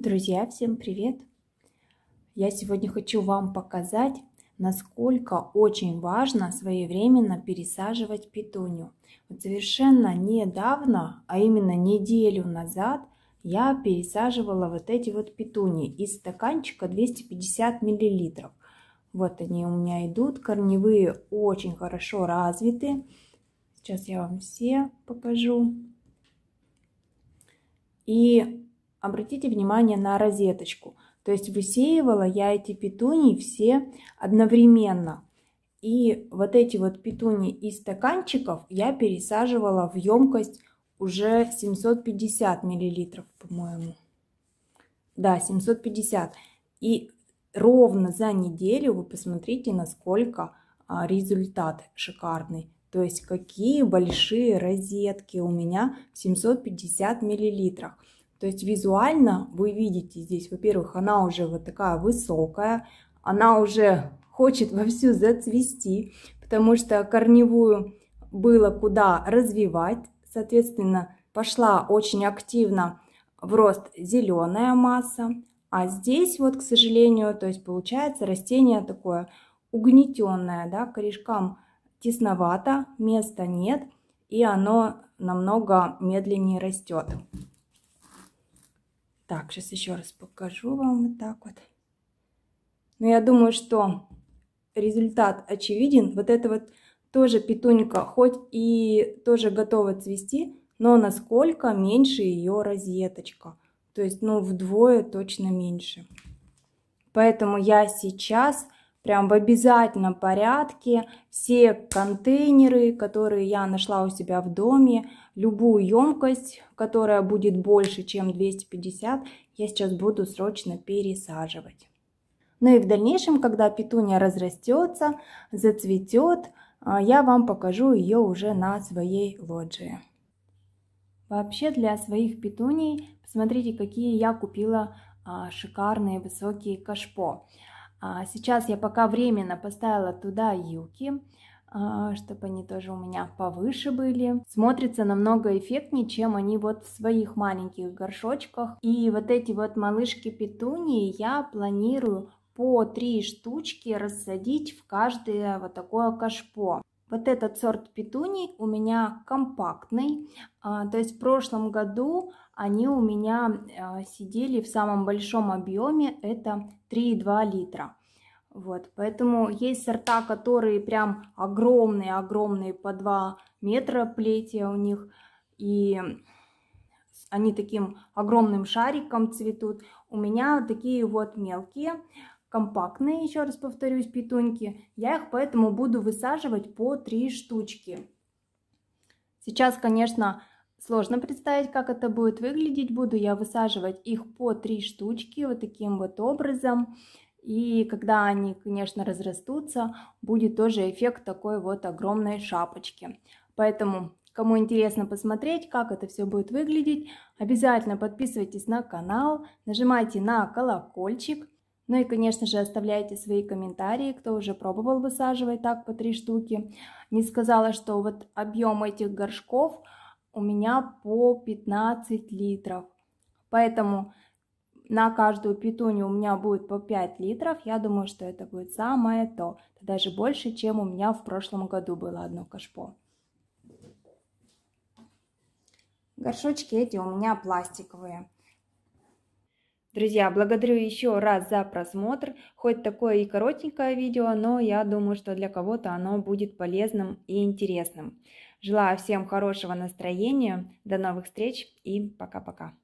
Друзья, всем привет! Я сегодня хочу вам показать, насколько очень важно своевременно пересаживать петунью. Вот совершенно недавно, а именно неделю назад, я пересаживала вот эти вот петуни из стаканчика 250 миллилитров. Вот они у меня идут, корневые очень хорошо развиты. Сейчас я вам все покажу. И обратите внимание на розеточку. То есть высеивала я эти петунии все одновременно. И вот эти вот петуни из стаканчиков я пересаживала в емкость уже 750 миллилитров, по-моему. Да, 750. И ровно за неделю вы посмотрите, насколько а, результат шикарный. То есть какие большие розетки у меня в 750 миллилитрах. То есть визуально вы видите здесь, во-первых, она уже вот такая высокая, она уже хочет вовсю зацвести, потому что корневую было куда развивать, соответственно, пошла очень активно в рост зеленая масса, а здесь вот, к сожалению, то есть получается растение такое угнетенное, да, корешкам тесновато, места нет, и оно намного медленнее растет. Так, сейчас еще раз покажу вам вот так вот. Но ну, я думаю, что результат очевиден. Вот это вот тоже петунька, хоть и тоже готова цвести, но насколько меньше ее розеточка. То есть, ну, вдвое точно меньше. Поэтому я сейчас прям в обязательном порядке все контейнеры, которые я нашла у себя в доме, любую емкость, которая будет больше, чем 250, я сейчас буду срочно пересаживать. Ну и в дальнейшем, когда петуния разрастется, зацветет, а, я вам покажу ее уже на своей лоджии. Вообще для своих петуний, посмотрите, какие я купила а, шикарные высокие кашпо. А, сейчас я пока временно поставила туда юки, а, чтобы они тоже у меня повыше были. Смотрится намного эффектнее, чем они вот в своих маленьких горшочках. И вот эти вот малышки петунии я планирую по три штучки рассадить в каждое вот такое кашпо. Вот этот сорт петуний у меня компактный, а, то есть в прошлом году они у меня а, сидели в самом большом объеме, это 3,2 литра. Вот, поэтому есть сорта, которые прям огромные-огромные, по 2 метра плетья у них, и они таким огромным шариком цветут. У меня такие вот мелкие, компактные, еще раз повторюсь, петуньки. Я их поэтому буду высаживать по 3 штучки. Сейчас, конечно, сложно представить, как это будет выглядеть. Буду я высаживать их по 3 штучки вот таким вот образом. И когда они, конечно, разрастутся, будет тоже эффект такой вот огромной шапочки. Поэтому, кому интересно посмотреть, как это все будет выглядеть, обязательно подписывайтесь на канал, нажимайте на колокольчик – ну и, конечно же, оставляйте свои комментарии, кто уже пробовал высаживать так по три штуки. Не сказала, что вот объем этих горшков у меня по 15 литров. Поэтому на каждую петунью у меня будет по 5 литров. Я думаю, что это будет самое то. даже больше, чем у меня в прошлом году было одно кашпо. Горшочки эти у меня пластиковые. Друзья, благодарю еще раз за просмотр, хоть такое и коротенькое видео, но я думаю, что для кого-то оно будет полезным и интересным. Желаю всем хорошего настроения, до новых встреч и пока-пока.